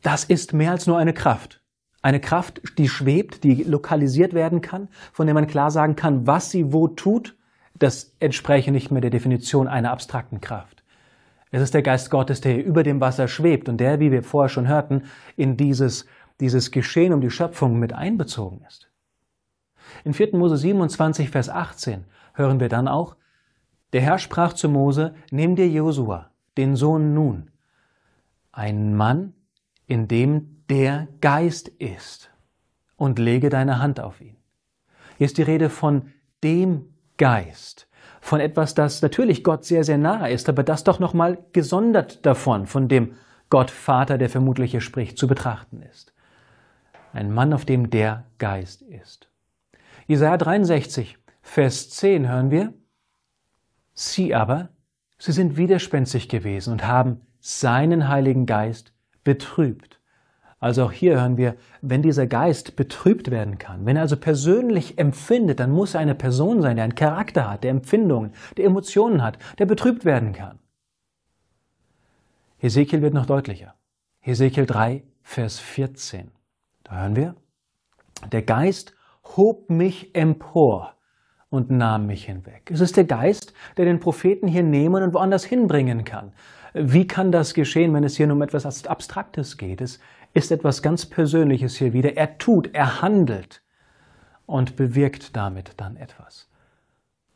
Das ist mehr als nur eine Kraft. Eine Kraft, die schwebt, die lokalisiert werden kann, von der man klar sagen kann, was sie wo tut, das entspräche nicht mehr der Definition einer abstrakten Kraft. Es ist der Geist Gottes, der über dem Wasser schwebt und der, wie wir vorher schon hörten, in dieses, dieses Geschehen um die Schöpfung mit einbezogen ist. In 4. Mose 27, Vers 18 hören wir dann auch, der Herr sprach zu Mose, nimm dir Josua, den Sohn Nun, einen Mann, in dem der Geist ist, und lege deine Hand auf ihn. Hier ist die Rede von dem Geist, von etwas, das natürlich Gott sehr, sehr nahe ist, aber das doch nochmal gesondert davon, von dem Gott Vater, der vermutlich hier spricht, zu betrachten ist. Ein Mann, auf dem der Geist ist. Jesaja 63 Vers 10 hören wir, Sie aber, sie sind widerspenstig gewesen und haben seinen Heiligen Geist betrübt. Also auch hier hören wir, wenn dieser Geist betrübt werden kann, wenn er also persönlich empfindet, dann muss er eine Person sein, der einen Charakter hat, der Empfindungen, der Emotionen hat, der betrübt werden kann. Hesekiel wird noch deutlicher. Hesekiel 3, Vers 14. Da hören wir, der Geist hob mich empor und nahm mich hinweg. Es ist der Geist, der den Propheten hier nehmen und woanders hinbringen kann. Wie kann das geschehen, wenn es hier nur um etwas Abstraktes geht? Es ist etwas ganz Persönliches hier wieder. Er tut, er handelt und bewirkt damit dann etwas.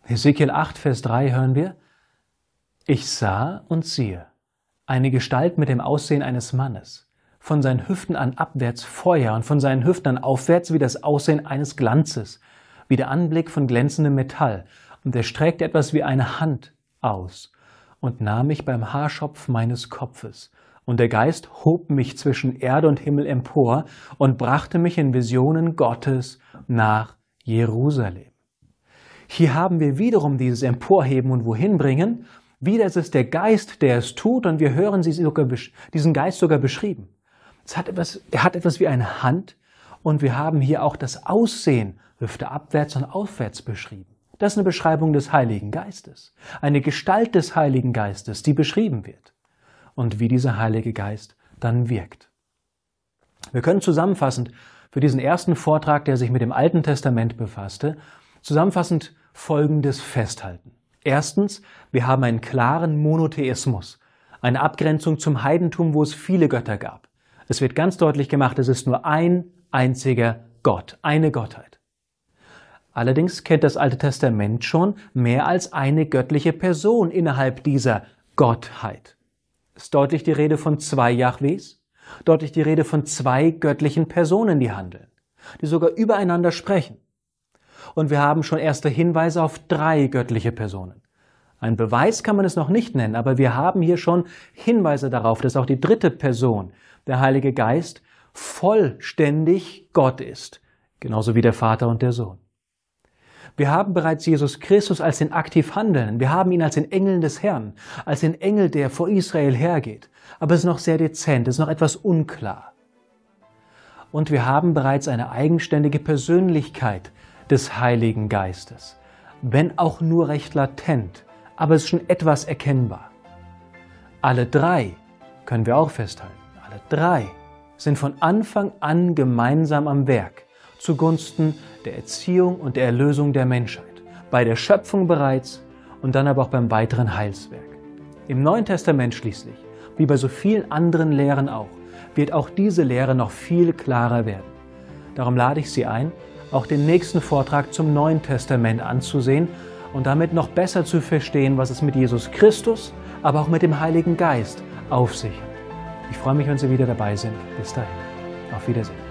Hesekiel 8, Vers 3 hören wir, Ich sah und siehe, eine Gestalt mit dem Aussehen eines Mannes, von seinen Hüften an abwärts Feuer und von seinen Hüften an aufwärts wie das Aussehen eines Glanzes wie der Anblick von glänzendem Metall, und er streckte etwas wie eine Hand aus und nahm mich beim Haarschopf meines Kopfes. Und der Geist hob mich zwischen Erde und Himmel empor und brachte mich in Visionen Gottes nach Jerusalem. Hier haben wir wiederum dieses Emporheben und Wohinbringen. Wieder ist es der Geist, der es tut, und wir hören diesen Geist sogar beschrieben. Es hat etwas, er hat etwas wie eine Hand, und wir haben hier auch das Aussehen Hüfte abwärts und aufwärts beschrieben. Das ist eine Beschreibung des Heiligen Geistes, eine Gestalt des Heiligen Geistes, die beschrieben wird und wie dieser Heilige Geist dann wirkt. Wir können zusammenfassend für diesen ersten Vortrag, der sich mit dem Alten Testament befasste, zusammenfassend Folgendes festhalten. Erstens, wir haben einen klaren Monotheismus, eine Abgrenzung zum Heidentum, wo es viele Götter gab. Es wird ganz deutlich gemacht, es ist nur ein einziger Gott, eine Gottheit. Allerdings kennt das Alte Testament schon mehr als eine göttliche Person innerhalb dieser Gottheit. Ist deutlich die Rede von zwei Yahwehs? deutlich die Rede von zwei göttlichen Personen, die handeln, die sogar übereinander sprechen. Und wir haben schon erste Hinweise auf drei göttliche Personen. Ein Beweis kann man es noch nicht nennen, aber wir haben hier schon Hinweise darauf, dass auch die dritte Person, der Heilige Geist, vollständig Gott ist, genauso wie der Vater und der Sohn. Wir haben bereits Jesus Christus als den aktiv Handelnden. Wir haben ihn als den Engel des Herrn, als den Engel, der vor Israel hergeht. Aber es ist noch sehr dezent, es ist noch etwas unklar. Und wir haben bereits eine eigenständige Persönlichkeit des Heiligen Geistes, wenn auch nur recht latent, aber es ist schon etwas erkennbar. Alle drei können wir auch festhalten, alle drei sind von Anfang an gemeinsam am Werk zugunsten der Erziehung und der Erlösung der Menschheit, bei der Schöpfung bereits und dann aber auch beim weiteren Heilswerk. Im Neuen Testament schließlich, wie bei so vielen anderen Lehren auch, wird auch diese Lehre noch viel klarer werden. Darum lade ich Sie ein, auch den nächsten Vortrag zum Neuen Testament anzusehen und damit noch besser zu verstehen, was es mit Jesus Christus, aber auch mit dem Heiligen Geist auf sich hat. Ich freue mich, wenn Sie wieder dabei sind. Bis dahin. Auf Wiedersehen.